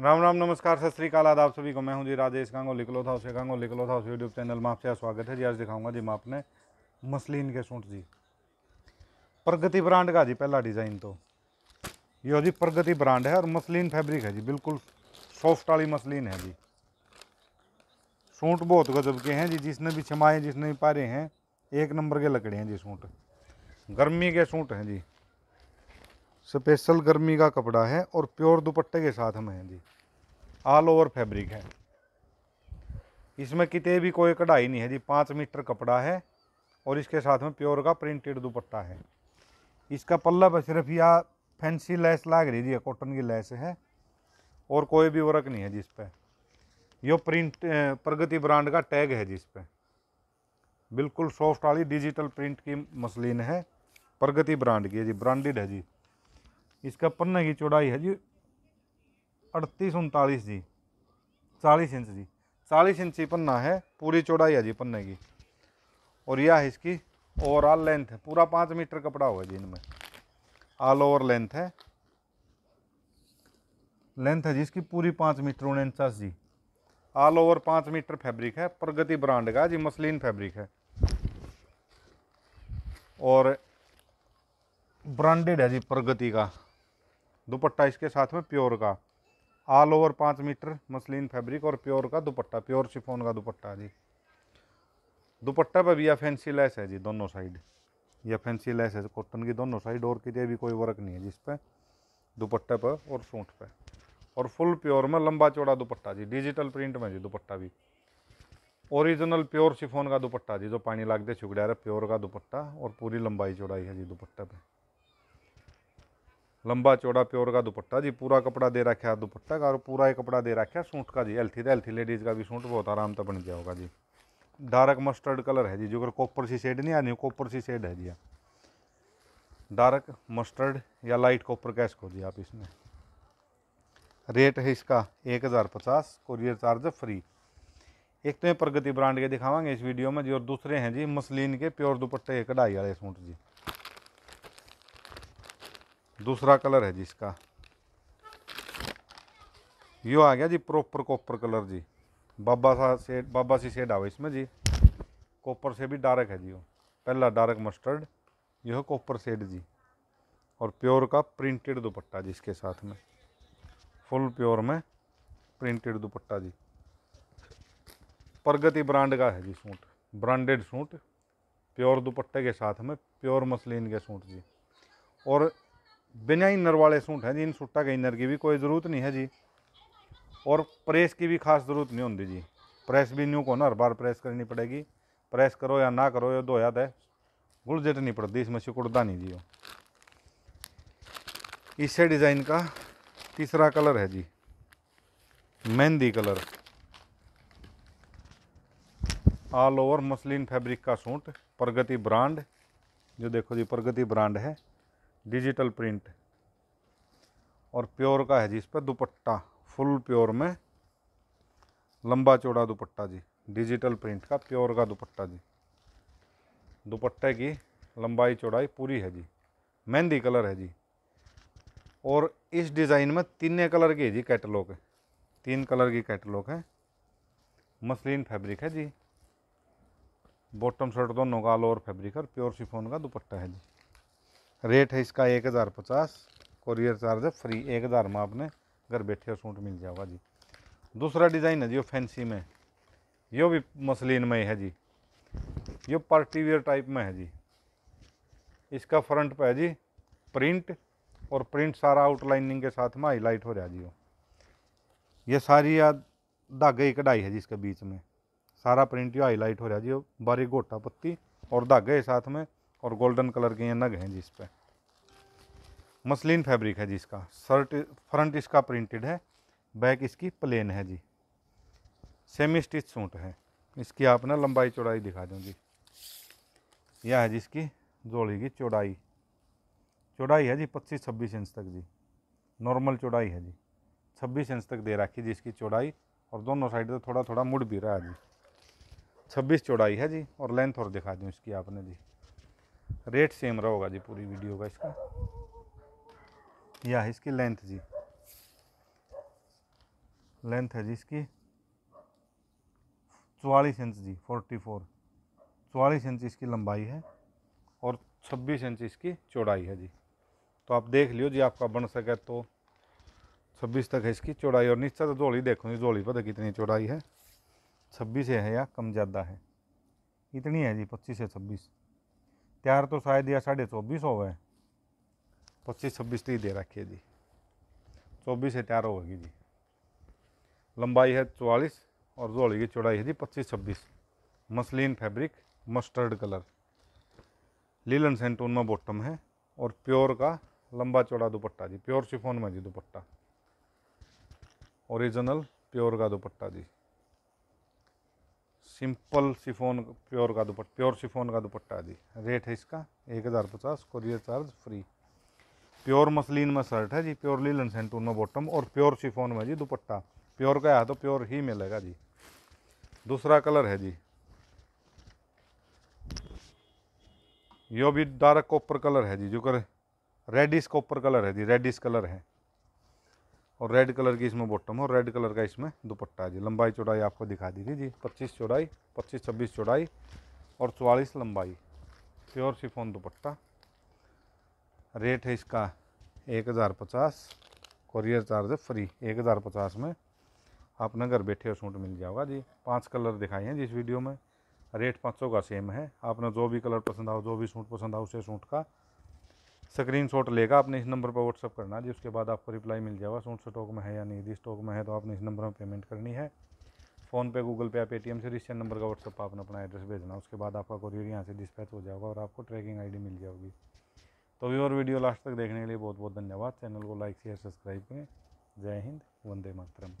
राम राम नमस्कार सत श्रीकाल आदाब सभी को मैं हूं जी राजेश कांगो लिख लो था उसे कांगो लिख लो था उस यूट्यूब चैनल में आपसे स्वागत है जी आज दिखाऊंगा जी मैं आपने मसलिन के सूट जी प्रगति ब्रांड का जी पहला डिज़ाइन तो ये जी प्रगति ब्रांड है और मसलिन फैब्रिक है जी बिल्कुल सॉफ्ट वाली मसलिन है जी सूट बहुत गजब के हैं जी जिसने भी छमाए जिसने भी पारे हैं एक नंबर के लकड़े हैं जी सूट गर्मी के सूट हैं जी स्पेशल गर्मी का कपड़ा है और प्योर दुपट्टे के साथ हम हैं जी ऑल ओवर फैब्रिक है इसमें कितने भी कोई कढ़ाई नहीं है जी पाँच मीटर कपड़ा है और इसके साथ में प्योर का प्रिंटेड दुपट्टा है इसका पल्ला पर सिर्फ यह फैंसी लैस लाग रही जी कॉटन की लैस है और कोई भी वर्क नहीं है जिस पर यह प्रिंट प्रगति ब्रांड का टैग है जिस पर बिल्कुल सॉफ्ट वाली डिजिटल प्रिंट की मसलिन है प्रगति ब्रांड की है जी ब्रांडेड है जी इसका पन्ने की चौड़ाई है जी अड़तीस उनतालीस जी चालीस इंच जी चालीस इंची पन्ना है पूरी चौड़ाई है जी पन्ने की और यह है इसकी ओवरऑल लेंथ है पूरा पाँच मीटर कपड़ा हुआ जी इनमें ऑल ओवर लेंथ है लेंथ है जी इसकी पूरी पाँच मीटर उनचास जी ऑल ओवर पाँच मीटर फैब्रिक है प्रगति ब्रांड का जी मसलिन फैब्रिक है और ब्रांडेड है जी प्रगति का दुपट्टा इसके साथ में प्योर का ऑल ओवर पाँच मीटर मसलिन फैब्रिक और प्योर का दुपट्टा प्योर शिफोन का दुपट्टा जी दुपट्टा पर भी या फैंसी लेस है जी दोनों साइड या फैंसी लेस है कॉटन की दोनों साइड और कितने भी कोई वर्क नहीं है जिस पर दुपट्टे पर और सूट पर और फुल प्योर में लंबा चौड़ा दुपट्टा जी डिजिटल प्रिंट में जी दुपट्टा भी ओरिजिनल प्योर शिफोन का दुपट्टा जी जो पानी लागते छुगड़ा रहा प्योर का दुपट्टा और पूरी लंबाई चौड़ाई है जी दुपट्टे पर लंबा चौड़ा प्योर का दुपट्टा जी पूरा कपड़ा दे रखा है दुपट्टा का और पूरा ही कपड़ा दे रखा है सूट का जी हेल्थी हेल्थी लेडीज़ का भी सूट बहुत आराम से बन गया होगा जी डार्क मस्टर्ड कलर है जी जो कॉपर सी शेड नहीं आनी कॉपर सी शेड है जी डार्क मस्टर्ड या लाइट कॉपर कैश को जी आप इसमें रेट है इसका एक हज़ार पचास कोरियर चार्ज फ्री एक तो ये प्रगति ब्रांड के दिखावांगे इस वीडियो में जी और दूसरे हैं जी मसलिन के प्योर दुपट्टे कढ़ाई वाले सूट जी दूसरा कलर है जी इसका यो आ गया जी प्रॉपर कॉपर कलर जी बाबा सा सेड बाबा सी सेड आवे इसमें जी कॉपर से भी डार्क है जी वो पहला डार्क मस्टर्ड यह कॉपर सेड जी और प्योर का प्रिंटेड दुपट्टा जी इसके साथ में फुल प्योर में प्रिंटेड दुपट्टा जी प्रगति ब्रांड का है जी सूट ब्रांडेड सूट प्योर दुपट्टे के साथ में प्योर मसलिन के सूट जी और बिना इनर वाले सूट हैं जी इन सूटा के इनर की भी कोई ज़रूरत नहीं है जी और प्रेस की भी खास ज़रूरत नहीं होती जी प्रेस भी न्यू को ना हर बार प्रेस करनी पड़ेगी प्रेस करो या ना करो या दो याद है गुलजेट नहीं पड़ती इसमें सिकुड़ता नहीं जी वो डिज़ाइन का तीसरा कलर है जी mehndi colour all over muslin fabric का सूट प्रगति ब्रांड जो देखो जी प्रगति ब्रांड है डिजिटल प्रिंट और प्योर का है जी इस पर दुपट्टा फुल प्योर में लंबा चौड़ा दुपट्टा जी डिजिटल प्रिंट का प्योर का दुपट्टा जी दुपट्टे की लंबाई चौड़ाई पूरी है जी मेहंदी कलर है जी और इस डिज़ाइन में तीन कलर की है जी कैटलॉग तीन कलर की कैटलॉग है मसलिन फैब्रिक है जी बॉटम शर्ट दोनों का लोअर फैब्रिक और प्योर शिफोन का दुपट्टा है जी रेट है इसका एक हज़ार पचास कोरियर चार्ज फ्री एक हज़ार में आपने घर बैठे सूट मिल जाएगा जी दूसरा डिज़ाइन है जी वो फैंसी में यो भी मसलिन में है जी यो पार्टी वेयर टाइप में है जी इसका फ्रंट पे है जी प्रिंट और प्रिंट सारा आउटलाइनिंग के साथ में हाईलाइट हो रहा जी वो ये सारी याद धागे की कढ़ाई है जी इसके बीच में सारा प्रिंट यो हाईलाइट हो रहा जी वो बारीक गोटा पत्ती और धागे साथ में और गोल्डन कलर के ये नग हैं जिस पर मसलिन फैब्रिक है जिसका शर्ट फ्रंट इसका प्रिंटेड है बैक इसकी प्लेन है जी सेमी स्टिच सूट है इसकी आप ना लंबाई चौड़ाई दिखा दूँ जी यह है जिसकी जोड़ी की चौड़ाई चौड़ाई है जी पच्चीस छब्बीस इंच तक जी नॉर्मल चौड़ाई है जी छब्बीस इंच तक दे रखी जी इसकी चौड़ाई और दोनों साइड से तो थोड़ा थोड़ा मुड़ भी रहा है जी छब्बीस चौड़ाई है जी और लेंथ और दिखा दूँ इसकी आपने जी रेट सेम रहोगा जी पूरी वीडियो का इसका या इसकी लेंथ जी लेंथ है जी इसकी चवालीस इंच जी फोर्टी फोर चवालीस इंच इसकी लंबाई है और छब्बीस इंच इसकी चौड़ाई है जी तो आप देख लियो जी आपका बन सके तो छब्बीस तक है इसकी चौड़ाई और नीचे तो झोली देखो जी झोली पता कितनी चौड़ाई है छब्बीस है या कम ज़्यादा है इतनी है जी पच्चीस है छब्बीस त्यार तो शायद यह साढ़े चौबीस हो गए पच्चीस छब्बीस तीस दे रखी है जी चौबीस है त्यार होगी जी लंबाई है चौवालीस और जोड़ी की चौड़ाई है जी पच्चीस छब्बीस मसलिन फैब्रिक मस्टर्ड कलर लीलन सेंटून में बॉटम है और प्योर का लंबा चौड़ा दुपट्टा जी प्योर शिफोन में जी दुपट्टा ओरिजिनल प्योर का दुपट्टा जी सिंपल शिफोन प्योर का दुपट्टा प्योर शिफोन का दुपट्टा जी रेट है इसका एक हज़ार पचास courier charge free pure muslin में शर्ट है जी प्योर लीलन सेंटून में बॉटम और प्योर शिफोन में जी दुपट्टा प्योर का है तो प्योर ही मिलेगा जी दूसरा कलर है जी यो भी डार्क कॉपर कलर है जी जो कर रेडिस कॉपर कलर है जी रेडिस कलर है और रेड कलर की इसमें बॉटम और रेड कलर का इसमें दुपट्टा है जी लंबाई चौड़ाई आपको दिखा दीजिए जी पच्चीस चौड़ाई पच्चीस छब्बीस चौड़ाई और चौवालीस लंबाई प्योर शिफोन दुपट्टा रेट है इसका एक हज़ार पचास कोरियर चार्ज फ्री एक हज़ार पचास में आपने घर बैठे हो सूट मिल जाएगा जी पांच कलर दिखाए हैं जिस वीडियो में रेट पाँच सौ का सेम है आपने जो भी कलर पसंद आओ जो भी सूट पसंद आओ उसे सूट का स्क्रीन शॉट लेगा आपने इस नंबर पर व्हाट्सअप करना जी उसके बाद आपको रिप्लाई मिल जाएगा सूट स्टॉक में है या नहीं यदि स्टॉक में है तो आपने इस नंबर में पेमेंट करनी है फ़ोनपे गूगल पे या पेटीएम से रिश्ते नंबर का व्हाट्सअप आपने अपना एड्रेस भेजना उसके बाद आपका कोरियर यहाँ से डिस्पैच हो जाएगा और आपको ट्रैकिंग आईडी मिल जाएगी तो भी और वीडियो लास्ट तक देखने के लिए बहुत बहुत धन्यवाद चैनल को लाइक शेयर सब्सक्राइब करें जय हिंद वंदे मातरम